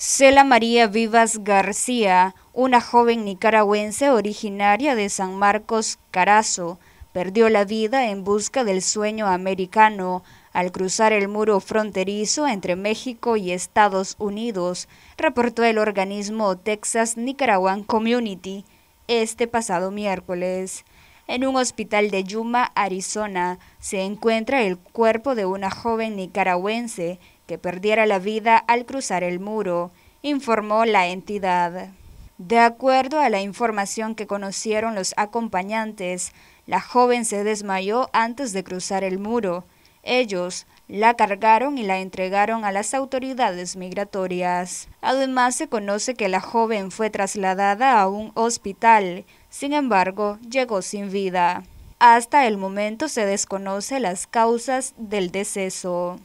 Cela María Vivas García, una joven nicaragüense originaria de San Marcos, Carazo, perdió la vida en busca del sueño americano al cruzar el muro fronterizo entre México y Estados Unidos, reportó el organismo Texas Nicaraguan Community este pasado miércoles. En un hospital de Yuma, Arizona, se encuentra el cuerpo de una joven nicaragüense que perdiera la vida al cruzar el muro, informó la entidad. De acuerdo a la información que conocieron los acompañantes, la joven se desmayó antes de cruzar el muro. Ellos la cargaron y la entregaron a las autoridades migratorias. Además, se conoce que la joven fue trasladada a un hospital, sin embargo, llegó sin vida. Hasta el momento se desconoce las causas del deceso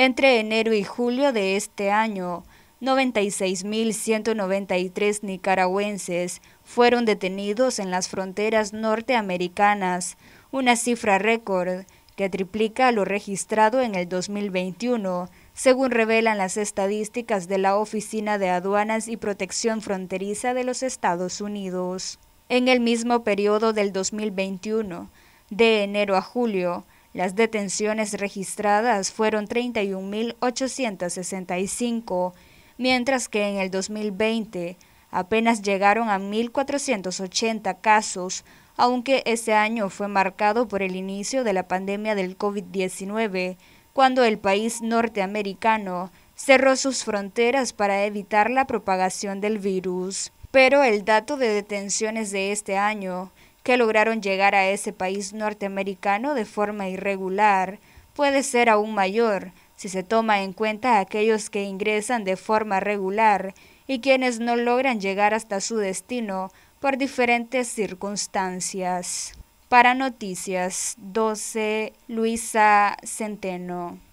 entre enero y julio de este año. 96.193 nicaragüenses fueron detenidos en las fronteras norteamericanas, una cifra récord que triplica lo registrado en el 2021, según revelan las estadísticas de la Oficina de Aduanas y Protección Fronteriza de los Estados Unidos. En el mismo periodo del 2021, de enero a julio, las detenciones registradas fueron 31.865, mientras que en el 2020 apenas llegaron a 1.480 casos, aunque ese año fue marcado por el inicio de la pandemia del COVID-19, cuando el país norteamericano cerró sus fronteras para evitar la propagación del virus. Pero el dato de detenciones de este año que lograron llegar a ese país norteamericano de forma irregular puede ser aún mayor si se toma en cuenta aquellos que ingresan de forma regular y quienes no logran llegar hasta su destino por diferentes circunstancias. Para Noticias 12, Luisa Centeno.